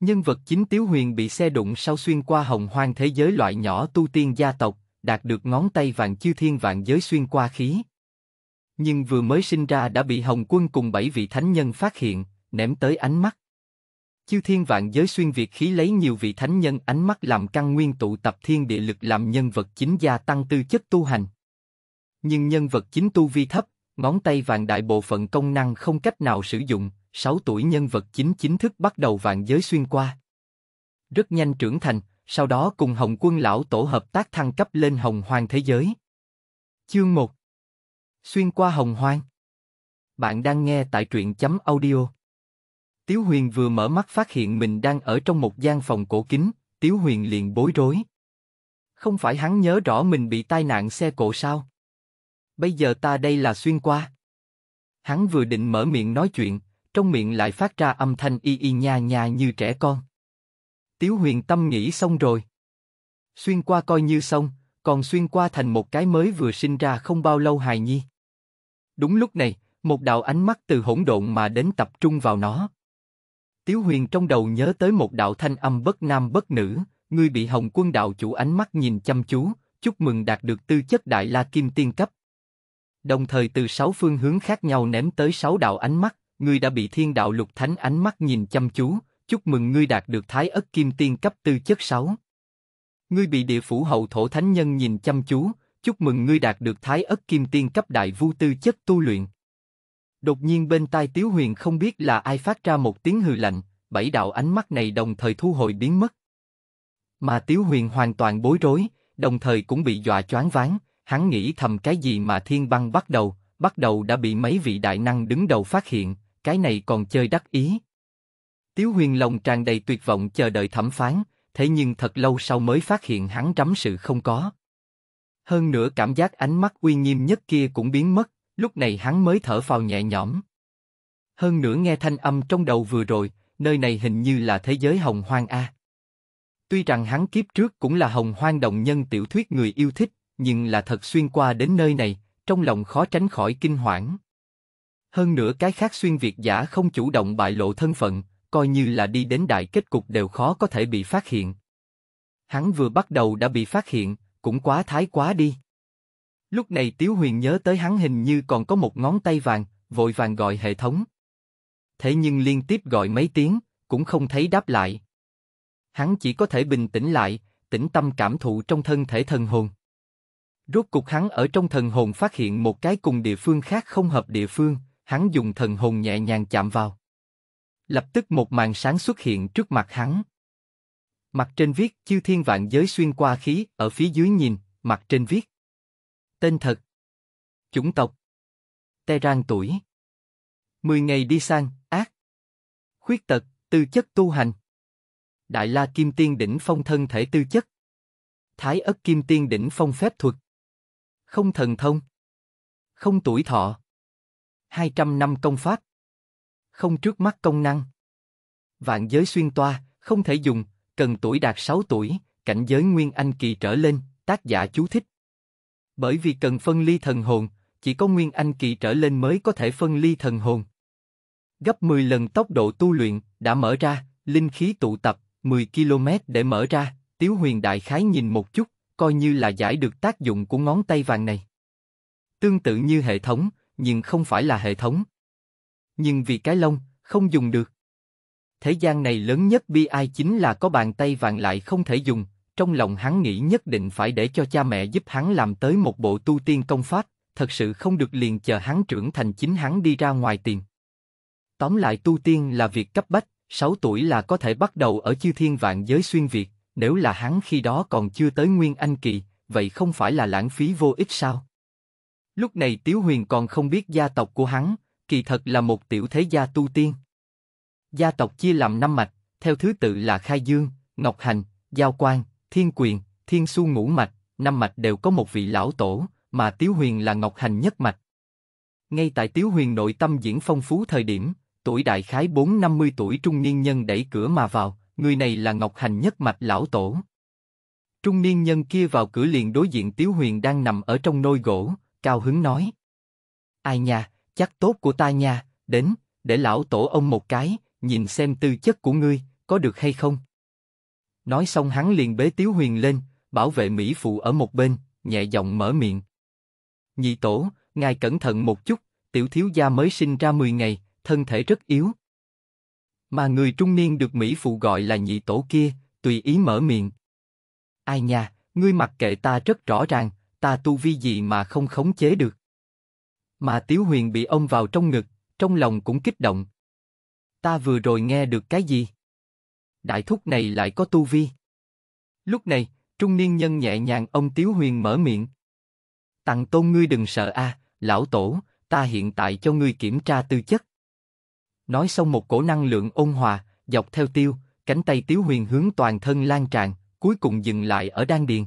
Nhân vật chính Tiếu Huyền bị xe đụng sau xuyên qua hồng hoang thế giới loại nhỏ tu tiên gia tộc, đạt được ngón tay vàng chư thiên vạn giới xuyên qua khí. Nhưng vừa mới sinh ra đã bị Hồng Quân cùng bảy vị thánh nhân phát hiện, ném tới ánh mắt. Chư thiên vạn giới xuyên việt khí lấy nhiều vị thánh nhân ánh mắt làm căn nguyên tụ tập thiên địa lực làm nhân vật chính gia tăng tư chất tu hành. Nhưng nhân vật chính tu vi thấp, ngón tay vàng đại bộ phận công năng không cách nào sử dụng, 6 tuổi nhân vật chính chính thức bắt đầu vạn giới xuyên qua. Rất nhanh trưởng thành, sau đó cùng Hồng Quân lão tổ hợp tác thăng cấp lên Hồng Hoang thế giới. Chương 1. Xuyên qua Hồng Hoang. Bạn đang nghe tại truyện chấm audio. Tiếu Huyền vừa mở mắt phát hiện mình đang ở trong một gian phòng cổ kính, Tiếu Huyền liền bối rối. Không phải hắn nhớ rõ mình bị tai nạn xe cộ sao? Bây giờ ta đây là xuyên qua. Hắn vừa định mở miệng nói chuyện, trong miệng lại phát ra âm thanh y y nha nha như trẻ con. Tiếu huyền tâm nghĩ xong rồi. Xuyên qua coi như xong, còn xuyên qua thành một cái mới vừa sinh ra không bao lâu hài nhi. Đúng lúc này, một đạo ánh mắt từ hỗn độn mà đến tập trung vào nó. Tiếu huyền trong đầu nhớ tới một đạo thanh âm bất nam bất nữ, người bị hồng quân đạo chủ ánh mắt nhìn chăm chú, chúc mừng đạt được tư chất đại la kim tiên cấp. Đồng thời từ sáu phương hướng khác nhau ném tới sáu đạo ánh mắt, ngươi đã bị thiên đạo lục thánh ánh mắt nhìn chăm chú, chúc mừng ngươi đạt được thái ất kim tiên cấp tư chất 6. Ngươi bị địa phủ hậu thổ thánh nhân nhìn chăm chú, chúc mừng ngươi đạt được thái ất kim tiên cấp đại vu tư chất tu luyện. Đột nhiên bên tai Tiếu Huyền không biết là ai phát ra một tiếng hừ lạnh, bảy đạo ánh mắt này đồng thời thu hồi biến mất. Mà Tiếu Huyền hoàn toàn bối rối, đồng thời cũng bị dọa choáng váng, hắn nghĩ thầm cái gì mà thiên băng bắt đầu, bắt đầu đã bị mấy vị đại năng đứng đầu phát hiện, cái này còn chơi đắc ý. Tiếu Huyền lòng tràn đầy tuyệt vọng chờ đợi thẩm phán, thế nhưng thật lâu sau mới phát hiện hắn rắm sự không có. Hơn nữa cảm giác ánh mắt uy nghiêm nhất kia cũng biến mất, lúc này hắn mới thở phào nhẹ nhõm. Hơn nữa nghe thanh âm trong đầu vừa rồi, nơi này hình như là thế giới hồng hoang A. Tuy rằng hắn kiếp trước cũng là hồng hoang động nhân tiểu thuyết người yêu thích, nhưng là thật xuyên qua đến nơi này, trong lòng khó tránh khỏi kinh hoảng. Hơn nữa cái khác xuyên Việt giả không chủ động bại lộ thân phận, coi như là đi đến đại kết cục đều khó có thể bị phát hiện. Hắn vừa bắt đầu đã bị phát hiện, cũng quá thái quá đi. Lúc này Tiếu Huyền nhớ tới hắn hình như còn có một ngón tay vàng, vội vàng gọi hệ thống. Thế nhưng liên tiếp gọi mấy tiếng, cũng không thấy đáp lại. Hắn chỉ có thể bình tĩnh lại, tĩnh tâm cảm thụ trong thân thể thần hồn. Rốt cục hắn ở trong thần hồn phát hiện một cái cùng địa phương khác không hợp địa phương, hắn dùng thần hồn nhẹ nhàng chạm vào. Lập tức một màn sáng xuất hiện trước mặt hắn. Mặt trên viết chư thiên vạn giới xuyên qua khí, ở phía dưới nhìn, mặt trên viết. Tên thật. Chủng tộc. Terang tuổi. mười ngày đi sang, ác. Khuyết tật, tư chất tu hành. Đại La Kim Tiên đỉnh phong thân thể tư chất. Thái ất Kim Tiên đỉnh phong phép thuật. Không thần thông. Không tuổi thọ. 200 năm công pháp. Không trước mắt công năng. Vạn giới xuyên toa, không thể dùng, cần tuổi đạt 6 tuổi, cảnh giới nguyên anh kỳ trở lên, tác giả chú thích. Bởi vì cần phân ly thần hồn, chỉ có nguyên anh kỳ trở lên mới có thể phân ly thần hồn. Gấp 10 lần tốc độ tu luyện, đã mở ra, linh khí tụ tập, 10 km để mở ra, Tiếu Huyền Đại Khái nhìn một chút, coi như là giải được tác dụng của ngón tay vàng này. Tương tự như hệ thống, nhưng không phải là hệ thống. Nhưng vì cái lông, không dùng được. Thế gian này lớn nhất bi ai chính là có bàn tay vàng lại không thể dùng, trong lòng hắn nghĩ nhất định phải để cho cha mẹ giúp hắn làm tới một bộ tu tiên công pháp, thật sự không được liền chờ hắn trưởng thành chính hắn đi ra ngoài tiền. Tóm lại tu tiên là việc cấp bách, 6 tuổi là có thể bắt đầu ở chư thiên vạn giới xuyên Việt, nếu là hắn khi đó còn chưa tới Nguyên Anh Kỳ, vậy không phải là lãng phí vô ích sao? Lúc này Tiếu Huyền còn không biết gia tộc của hắn, kỳ thật là một tiểu thế gia tu tiên. Gia tộc chia làm năm mạch, theo thứ tự là Khai Dương, Ngọc Hành, Giao Quan, Thiên Quyền, Thiên Su Ngũ Mạch, năm mạch đều có một vị lão tổ, mà Tiếu Huyền là Ngọc Hành nhất mạch. Ngay tại Tiếu Huyền nội tâm diễn phong phú thời điểm, tuổi đại khái 4-50 tuổi trung niên nhân đẩy cửa mà vào, người này là Ngọc Hành nhất mạch lão tổ. Trung niên nhân kia vào cửa liền đối diện Tiếu Huyền đang nằm ở trong nôi gỗ, cao hứng nói. Ai nha, chắc tốt của ta nha. đến, để lão tổ ông một cái, nhìn xem tư chất của ngươi, có được hay không. Nói xong hắn liền bế Tiếu Huyền lên, bảo vệ Mỹ Phụ ở một bên, nhẹ giọng mở miệng. Nhị tổ, ngài cẩn thận một chút, tiểu thiếu gia mới sinh ra 10 ngày, thân thể rất yếu. Mà người trung niên được Mỹ Phụ gọi là nhị tổ kia, tùy ý mở miệng. Ai nha, ngươi mặc kệ ta rất rõ ràng, ta tu vi gì mà không khống chế được. Mà Tiếu Huyền bị ông vào trong ngực, trong lòng cũng kích động. Ta vừa rồi nghe được cái gì? Đại thúc này lại có tu vi. Lúc này, trung niên nhân nhẹ nhàng ông Tiếu Huyền mở miệng. Tặng tôn ngươi đừng sợ a, à, lão tổ, ta hiện tại cho ngươi kiểm tra tư chất. Nói xong một cổ năng lượng ôn hòa, dọc theo tiêu, cánh tay Tiếu Huyền hướng toàn thân lan tràn, cuối cùng dừng lại ở đan điền.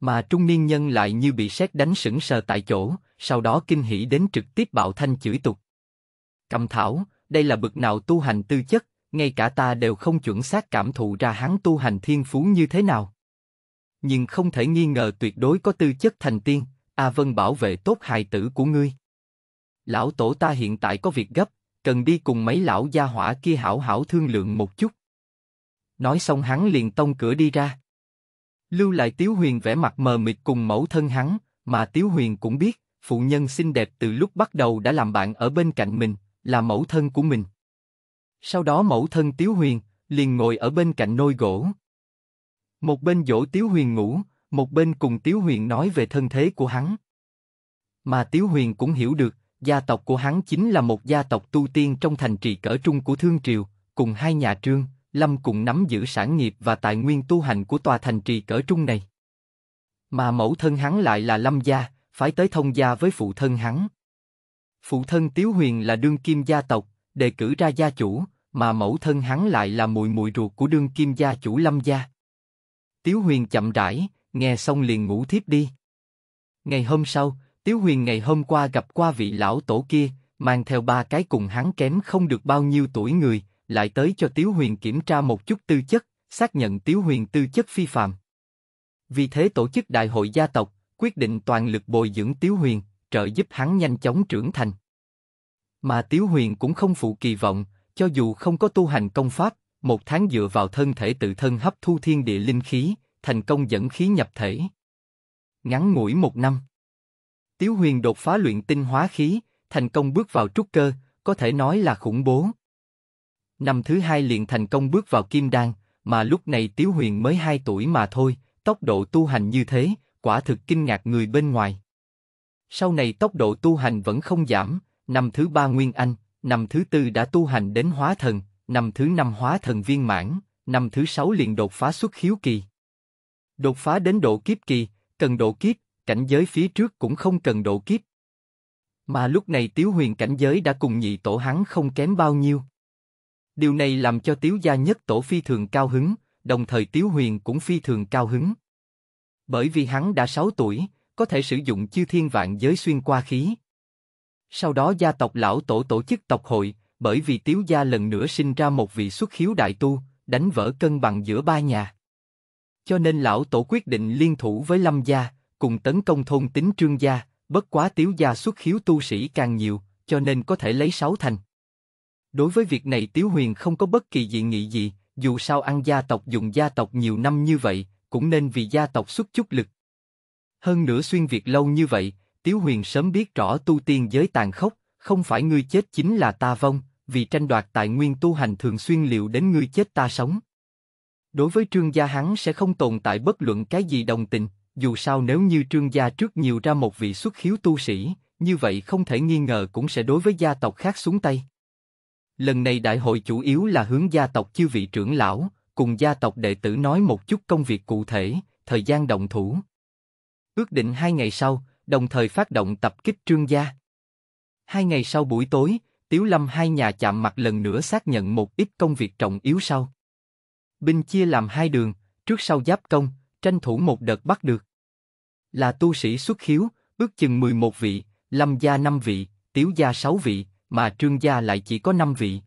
Mà trung niên nhân lại như bị sét đánh sững sờ tại chỗ, sau đó kinh hỉ đến trực tiếp bạo thanh chửi tục. Cầm thảo, đây là bực nào tu hành tư chất, ngay cả ta đều không chuẩn xác cảm thụ ra hắn tu hành thiên phú như thế nào. Nhưng không thể nghi ngờ tuyệt đối có tư chất thành tiên, A Vân bảo vệ tốt hài tử của ngươi. Lão tổ ta hiện tại có việc gấp, cần đi cùng mấy lão gia hỏa kia hảo hảo thương lượng một chút. Nói xong hắn liền tông cửa đi ra. Lưu lại Tiếu Huyền vẽ mặt mờ mịt cùng mẫu thân hắn, mà Tiếu Huyền cũng biết, phụ nhân xinh đẹp từ lúc bắt đầu đã làm bạn ở bên cạnh mình, là mẫu thân của mình. Sau đó mẫu thân Tiếu Huyền liền ngồi ở bên cạnh nôi gỗ. Một bên dỗ Tiếu Huyền ngủ, một bên cùng Tiếu Huyền nói về thân thế của hắn. Mà Tiếu Huyền cũng hiểu được, gia tộc của hắn chính là một gia tộc tu tiên trong thành trì cỡ trung của Thương Triều, cùng hai nhà trương, Lâm cùng nắm giữ sản nghiệp và tài nguyên tu hành của tòa thành trì cỡ trung này. Mà mẫu thân hắn lại là Lâm gia, phải tới thông gia với phụ thân hắn. Phụ thân Tiếu Huyền là đương kim gia tộc, đề cử ra gia chủ, mà mẫu thân hắn lại là mùi mùi ruột của đương kim gia chủ Lâm gia. Tiếu Huyền chậm rãi, nghe xong liền ngủ thiếp đi. Ngày hôm sau, Tiếu Huyền ngày hôm qua gặp qua vị lão tổ kia, mang theo ba cái cùng hắn kém không được bao nhiêu tuổi người, lại tới cho Tiếu Huyền kiểm tra một chút tư chất, xác nhận Tiếu Huyền tư chất phi phàm. Vì thế tổ chức đại hội gia tộc, quyết định toàn lực bồi dưỡng Tiếu Huyền, trợ giúp hắn nhanh chóng trưởng thành. Mà Tiếu Huyền cũng không phụ kỳ vọng, cho dù không có tu hành công pháp, một tháng dựa vào thân thể tự thân hấp thu thiên địa linh khí, thành công dẫn khí nhập thể. Ngắn ngủi một năm, Tiếu Huyền đột phá luyện tinh hóa khí, thành công bước vào trúc cơ, có thể nói là khủng bố. Năm thứ hai liền thành công bước vào kim đan, mà lúc này Tiếu Huyền mới 2 tuổi mà thôi, tốc độ tu hành như thế, quả thực kinh ngạc người bên ngoài. Sau này tốc độ tu hành vẫn không giảm, năm thứ ba Nguyên Anh, năm thứ tư đã tu hành đến hóa thần, năm thứ năm hóa thần viên mãn, năm thứ sáu liền đột phá xuất khiếu kỳ. Đột phá đến độ kiếp kỳ, cần độ kiếp, cảnh giới phía trước cũng không cần độ kiếp. Mà lúc này Tiếu Huyền cảnh giới đã cùng nhị tổ hắn không kém bao nhiêu. Điều này làm cho Tiếu Gia Nhất Tổ phi thường cao hứng, đồng thời Tiếu Huyền cũng phi thường cao hứng. Bởi vì hắn đã 6 tuổi, có thể sử dụng chư thiên vạn giới xuyên qua khí. Sau đó gia tộc lão tổ tổ chức tộc hội, bởi vì Tiếu Gia lần nữa sinh ra một vị xuất khiếu đại tu, đánh vỡ cân bằng giữa ba nhà. Cho nên lão tổ quyết định liên thủ với Lâm Gia, cùng tấn công thôn tính Trương Gia, bất quá Tiếu Gia xuất khiếu tu sĩ càng nhiều, cho nên có thể lấy sáu thành. Đối với việc này Tiếu Huyền không có bất kỳ dị nghị gì, dù sao ăn gia tộc dùng gia tộc nhiều năm như vậy, cũng nên vì gia tộc xuất chút lực. Hơn nữa xuyên việc lâu như vậy, Tiếu Huyền sớm biết rõ tu tiên giới tàn khốc, không phải ngươi chết chính là ta vong, vì tranh đoạt tài nguyên tu hành thường xuyên liệu đến ngươi chết ta sống. Đối với trương gia hắn sẽ không tồn tại bất luận cái gì đồng tình, dù sao nếu như trương gia trước nhiều ra một vị xuất khiếu tu sĩ, như vậy không thể nghi ngờ cũng sẽ đối với gia tộc khác xuống tay. Lần này đại hội chủ yếu là hướng gia tộc chư vị trưởng lão, cùng gia tộc đệ tử nói một chút công việc cụ thể, thời gian động thủ. Ước định hai ngày sau, đồng thời phát động tập kích trương gia. Hai ngày sau buổi tối, Tiếu Lâm hai nhà chạm mặt lần nữa xác nhận một ít công việc trọng yếu sau. Binh chia làm hai đường, trước sau giáp công, tranh thủ một đợt bắt được. Là tu sĩ xuất khiếu, ước chừng 11 vị, Lâm gia 5 vị, Tiếu gia 6 vị, mà trương gia lại chỉ có 5 vị.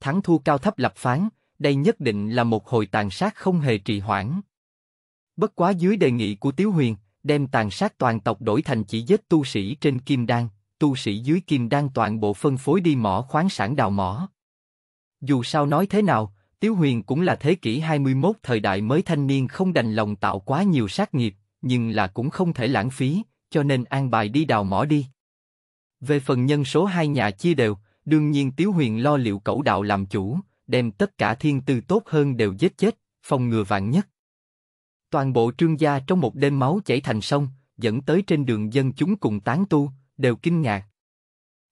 Thắng thua cao thấp lập phán, đây nhất định là một hồi tàn sát không hề trì hoãn. Bất quá dưới đề nghị của Tiếu Huyền, đem tàn sát toàn tộc đổi thành chỉ giết tu sĩ trên kim đan, tu sĩ dưới kim đan toàn bộ phân phối đi mỏ khoáng sản đào mỏ. Dù sao nói thế nào, Tiếu Huyền cũng là thế kỷ 21 thời đại mới thanh niên không đành lòng tạo quá nhiều sát nghiệp, nhưng là cũng không thể lãng phí, cho nên an bài đi đào mỏ đi. Về phần nhân số hai nhà chia đều, đương nhiên Tiếu Huyền lo liệu cẩu đạo làm chủ, đem tất cả thiên tư tốt hơn đều giết chết, phòng ngừa vạn nhất. Toàn bộ trương gia trong một đêm máu chảy thành sông, dẫn tới trên đường dân chúng cùng tán tu, đều kinh ngạc.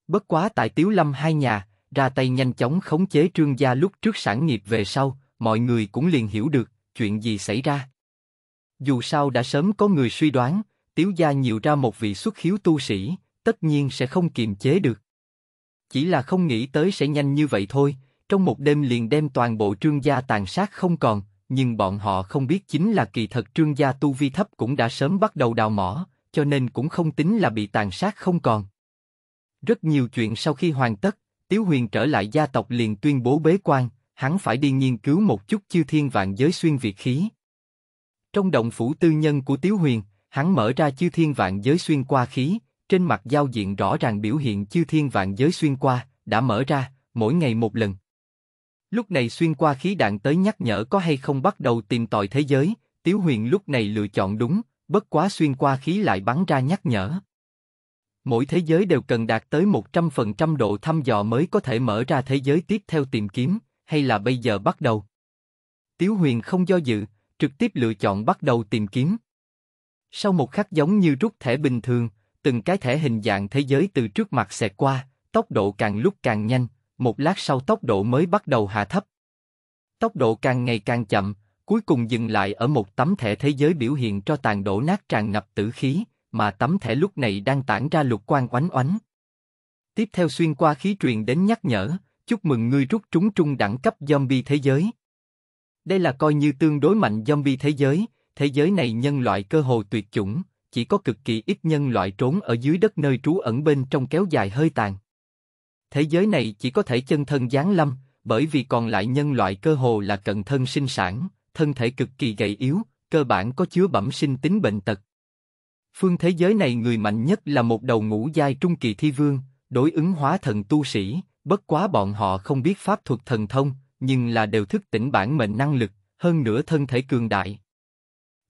Bất quá tại Tiếu Lâm hai nhà, ra tay nhanh chóng khống chế trương gia lúc trước sản nghiệp về sau, mọi người cũng liền hiểu được chuyện gì xảy ra. Dù sao đã sớm có người suy đoán, Tiếu gia nhiều ra một vị xuất khiếu tu sĩ, tất nhiên sẽ không kiềm chế được. Chỉ là không nghĩ tới sẽ nhanh như vậy thôi, trong một đêm liền đem toàn bộ trương gia tàn sát không còn, nhưng bọn họ không biết chính là kỳ thật trương gia tu vi thấp cũng đã sớm bắt đầu đào mỏ, cho nên cũng không tính là bị tàn sát không còn. Rất nhiều chuyện sau khi hoàn tất, Tiếu Huyền trở lại gia tộc liền tuyên bố bế quan, hắn phải đi nghiên cứu một chút chiêu thiên vạn giới xuyên việt khí. Trong động phủ tư nhân của Tiếu Huyền, hắn mở ra chiêu thiên vạn giới xuyên qua khí, trên mặt giao diện rõ ràng biểu hiện chư thiên vạn giới xuyên qua, đã mở ra, mỗi ngày một lần. Lúc này xuyên qua khí đạn tới nhắc nhở có hay không bắt đầu tìm tòi thế giới, Tiếu Huyền lúc này lựa chọn đúng, bất quá xuyên qua khí lại bắn ra nhắc nhở. Mỗi thế giới đều cần đạt tới 100% độ thăm dò mới có thể mở ra thế giới tiếp theo tìm kiếm, hay là bây giờ bắt đầu. Tiếu Huyền không do dự, trực tiếp lựa chọn bắt đầu tìm kiếm. Sau một khắc giống như rút thẻ bình thường, từng cái thể hình dạng thế giới từ trước mặt xẹt qua, tốc độ càng lúc càng nhanh, một lát sau tốc độ mới bắt đầu hạ thấp. Tốc độ càng ngày càng chậm, cuối cùng dừng lại ở một tấm thẻ thế giới biểu hiện cho tàn đổ nát tràn ngập tử khí, mà tấm thẻ lúc này đang tản ra lục quang oánh oánh. Tiếp theo xuyên qua khí truyền đến nhắc nhở, chúc mừng ngươi rút trúng trung đẳng cấp zombie thế giới. Đây là coi như tương đối mạnh zombie thế giới, thế giới này nhân loại cơ hồ tuyệt chủng, chỉ có cực kỳ ít nhân loại trốn ở dưới đất nơi trú ẩn bên trong kéo dài hơi tàn. Thế giới này chỉ có thể chân thân giáng lâm, bởi vì còn lại nhân loại cơ hồ là cận thân sinh sản, thân thể cực kỳ gầy yếu, cơ bản có chứa bẩm sinh tính bệnh tật. Phương thế giới này người mạnh nhất là một đầu ngũ giai trung kỳ thi vương, đối ứng hóa thần tu sĩ, bất quá bọn họ không biết pháp thuật thần thông, nhưng là đều thức tỉnh bản mệnh năng lực, hơn nữa thân thể cường đại.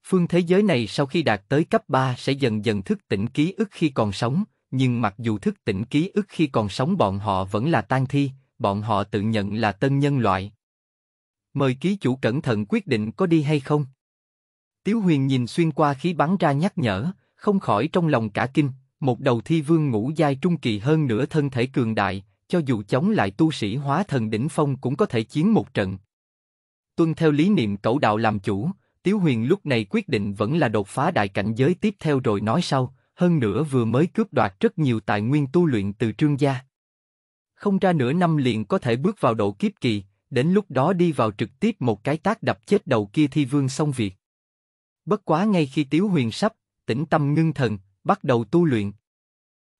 Phương thế giới này sau khi đạt tới cấp 3 sẽ dần dần thức tỉnh ký ức khi còn sống, nhưng mặc dù thức tỉnh ký ức khi còn sống bọn họ vẫn là tan thi, bọn họ tự nhận là tân nhân loại. Mời ký chủ cẩn thận quyết định có đi hay không. Tiếu huyền nhìn xuyên qua khí bắn ra nhắc nhở, không khỏi trong lòng cả kinh, một đầu thi vương ngũ giai trung kỳ hơn nửa thân thể cường đại, cho dù chống lại tu sĩ hóa thần đỉnh phong cũng có thể chiến một trận. Tuân theo lý niệm cẩu đạo làm chủ, Tiếu Huyền lúc này quyết định vẫn là đột phá đại cảnh giới tiếp theo rồi nói sau, hơn nữa vừa mới cướp đoạt rất nhiều tài nguyên tu luyện từ trương gia. Không ra nửa năm liền có thể bước vào độ kiếp kỳ, đến lúc đó đi vào trực tiếp một cái tác đập chết đầu kia thi vương xong việc. Bất quá ngay khi Tiếu Huyền sắp, tĩnh tâm ngưng thần, bắt đầu tu luyện.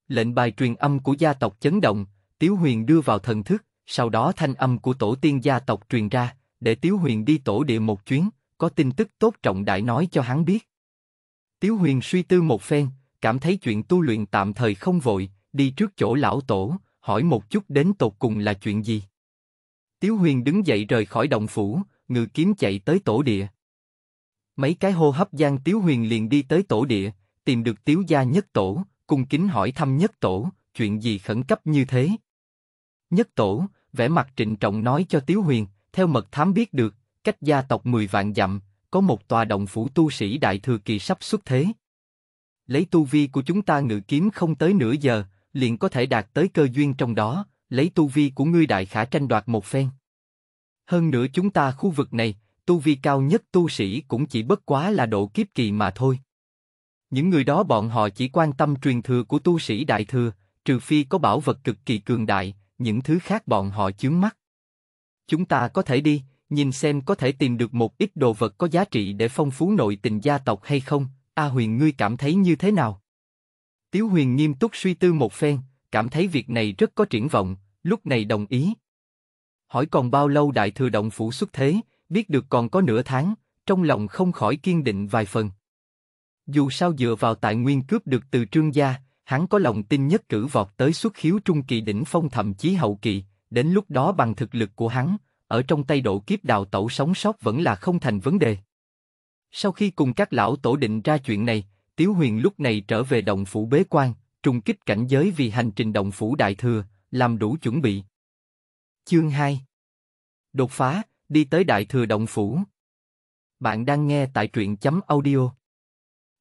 Lệnh bài truyền âm của gia tộc chấn động, Tiếu Huyền đưa vào thần thức, sau đó thanh âm của tổ tiên gia tộc truyền ra, để Tiếu Huyền đi tổ địa một chuyến, có tin tức tốt trọng đại nói cho hắn biết. Tiếu huyền suy tư một phen, cảm thấy chuyện tu luyện tạm thời không vội, đi trước chỗ lão tổ, hỏi một chút đến tột cùng là chuyện gì. Tiếu huyền đứng dậy rời khỏi động phủ, ngự kiếm chạy tới tổ địa. Mấy cái hô hấp gian Tiếu huyền liền đi tới tổ địa, tìm được Tiếu gia nhất tổ, cung kính hỏi thăm nhất tổ, chuyện gì khẩn cấp như thế. Nhất tổ, vẻ mặt trịnh trọng nói cho Tiếu huyền, theo mật thám biết được, cách gia tộc 10 vạn dặm, có một tòa động phủ tu sĩ đại thừa kỳ sắp xuất thế. Lấy tu vi của chúng ta ngự kiếm không tới nửa giờ, liền có thể đạt tới cơ duyên trong đó, lấy tu vi của ngươi đại khả tranh đoạt một phen. Hơn nữa chúng ta khu vực này, tu vi cao nhất tu sĩ cũng chỉ bất quá là độ kiếp kỳ mà thôi. Những người đó bọn họ chỉ quan tâm truyền thừa của tu sĩ đại thừa, trừ phi có bảo vật cực kỳ cường đại, những thứ khác bọn họ chướng mắt. Chúng ta có thể đi, nhìn xem có thể tìm được một ít đồ vật có giá trị để phong phú nội tình gia tộc hay không, A Huyền ngươi cảm thấy như thế nào? Tiếu Huyền nghiêm túc suy tư một phen, cảm thấy việc này rất có triển vọng, lúc này đồng ý. Hỏi còn bao lâu đại thừa động phủ xuất thế, biết được còn có nửa tháng, trong lòng không khỏi kiên định vài phần. Dù sao dựa vào tài nguyên cướp được từ trương gia, hắn có lòng tin nhất cử vọt tới xuất khiếu trung kỳ đỉnh phong thậm chí hậu kỳ, đến lúc đó bằng thực lực của hắn, ở trong tay độ kiếp đào tẩu sống sót vẫn là không thành vấn đề. Sau khi cùng các lão tổ định ra chuyện này, Tiếu Huyền lúc này trở về động phủ bế quan, trùng kích cảnh giới vì hành trình động phủ đại thừa, làm đủ chuẩn bị. Chương 2 Đột phá, đi tới đại thừa động phủ. Bạn đang nghe tại truyện chấm audio.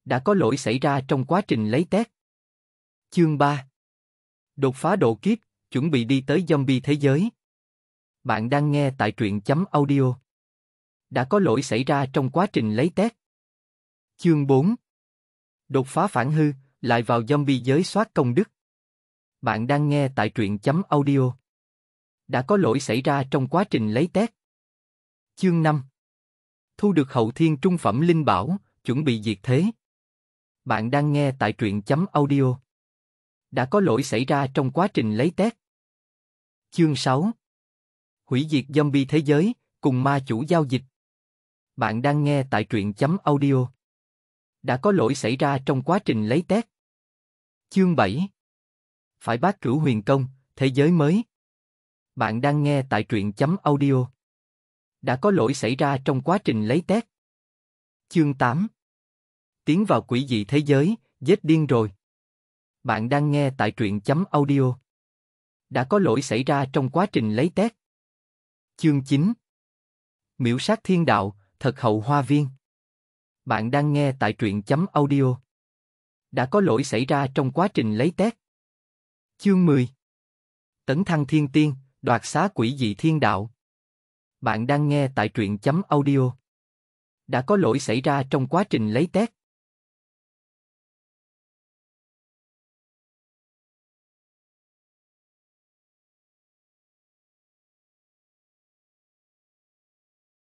Đã có lỗi xảy ra trong quá trình lấy test. Chương 3 Đột phá độ kiếp, chuẩn bị đi tới zombie thế giới. Bạn đang nghe tại truyện chấm audio. Đã có lỗi xảy ra trong quá trình lấy test. Chương 4 Đột phá phản hư, lại vào zombie giới soát công đức. Bạn đang nghe tại truyện chấm audio. Đã có lỗi xảy ra trong quá trình lấy test. Chương 5 Thu được hậu thiên trung phẩm linh bảo, chuẩn bị diệt thế. Bạn đang nghe tại truyện chấm audio. Đã có lỗi xảy ra trong quá trình lấy test. Chương 6 hủy diệt zombie thế giới, cùng ma chủ giao dịch. Bạn đang nghe tại truyện chấm audio. Đã có lỗi xảy ra trong quá trình lấy test. Chương 7 Phải bác cửu huyền công, thế giới mới. Bạn đang nghe tại truyện chấm audio. Đã có lỗi xảy ra trong quá trình lấy test. Chương 8 Tiến vào quỷ dị thế giới, giết điên rồi. Bạn đang nghe tại truyện chấm audio. Đã có lỗi xảy ra trong quá trình lấy test. Chương 9 Miểu sát thiên đạo, thật hậu hoa viên Bạn đang nghe tại truyện chấm audio Đã có lỗi xảy ra trong quá trình lấy tét. Chương 10 Tấn thăng thiên tiên, đoạt xá quỷ dị thiên đạo Bạn đang nghe tại truyện chấm audio Đã có lỗi xảy ra trong quá trình lấy tét.